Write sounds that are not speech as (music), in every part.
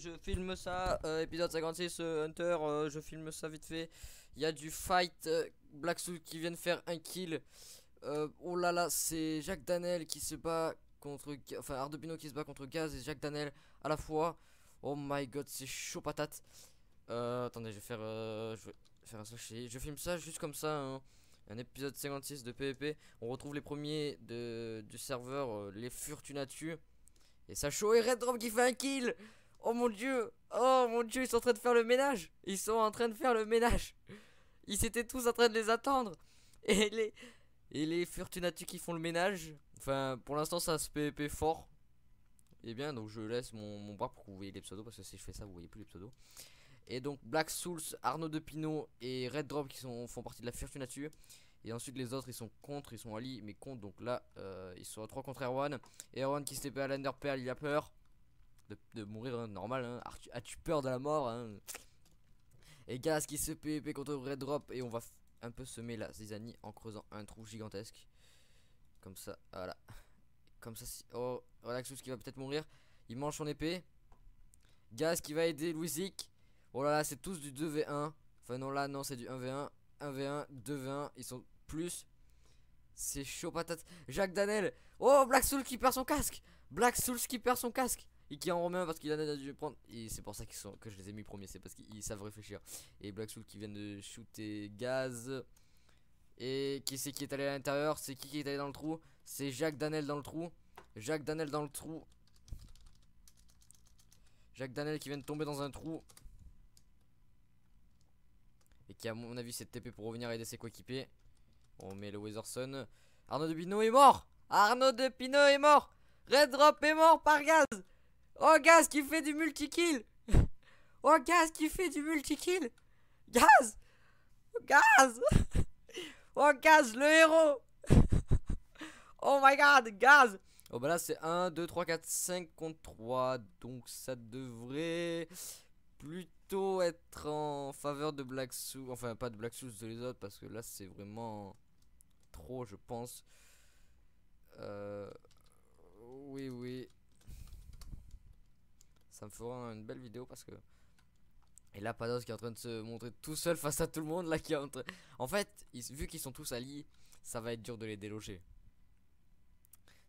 je filme ça. Euh, épisode 56, euh, Hunter, euh, je filme ça vite fait. Il y a du fight. Black Soul qui vient de faire un kill. oh là là, c'est Jacques Danel qui se bat contre. Enfin, Ardobino qui se bat contre Gaz et Jacques Danel à la fois. Oh my god, c'est chaud patate. attendez, je vais faire, je faire un sachet. Je filme ça juste comme ça. Hein. un épisode 56 de PvP. On retrouve les premiers de, du serveur, les furtunatus Et Sacho et Red Drop qui fait un kill Oh mon dieu Oh mon dieu, ils sont en train de faire le ménage Ils sont en train de faire le ménage Ils étaient tous en train de les attendre Et les, et les qui font le ménage Enfin, pour l'instant, ça se PvP fort Et eh bien, donc je laisse mon, mon pour que vous voyez les pseudos Parce que si je fais ça, vous voyez plus les pseudos et donc Black Souls, Arnaud Pinot et Red Drop qui sont, font partie de la Furtunatu. Et ensuite les autres ils sont contre, ils sont alliés mais contre donc là euh, ils sont à 3 contre Erwan. Erwan qui se TP à pearl, il a peur de, mourir, hein, normal. Hein. As-tu peur de la mort hein? Et gaz qui se pépé contre Red Drop. Et on va un peu semer la amis en creusant un trou gigantesque. Comme ça, voilà. Comme ça, si... oh, Relaxus qui va peut-être mourir. Il mange son épée. Gaz qui va aider Louisic. Oh là là, c'est tous du 2v1. Enfin, non, là, non, c'est du 1v1. 1v1, 2v1. Ils sont plus. C'est chaud patate. Jacques Danel. Oh, Black Soul qui perd son casque. Black Souls qui perd son casque et qui en remet parce qu'il en a dû prendre. Et c'est pour ça que je les ai mis premiers, c'est parce qu'ils savent réfléchir. Et Black Soul qui vient de shooter Gaz. Et qui c'est qui est allé à l'intérieur C'est qui qui est allé dans le trou C'est Jacques Danel dans le trou. Jacques Danel dans le trou. Jacques Danel qui vient de tomber dans un trou. Et qui à mon avis s'est TP pour revenir aider ses coéquipiers. On met le Weatherson. Arnaud de Pino est mort Arnaud de Pino est mort Red Drop est mort par gaz Oh, Gaz qui fait du multi-kill (laughs) Oh, Gaz qui fait du multi-kill Gaz Gaz (laughs) Oh, Gaz, le héros (laughs) Oh my god, Gaz Oh, bah là, c'est 1, 2, 3, 4, 5 contre 3. Donc, ça devrait plutôt être en faveur de Black Souls. Enfin, pas de Black Souls, de les autres, parce que là, c'est vraiment trop, je pense. Euh... Oui, oui ça me fera une belle vidéo parce que. Et là, Pados qui est en train de se montrer tout seul face à tout le monde. Là, qui est en train. En fait, vu qu'ils sont tous alliés, ça va être dur de les déloger.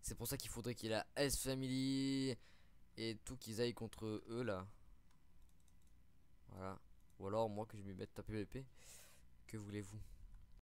C'est pour ça qu'il faudrait qu'il a S Family et tout qu'ils aillent contre eux là. Voilà. Ou alors moi que je me mette à PVP. Que voulez-vous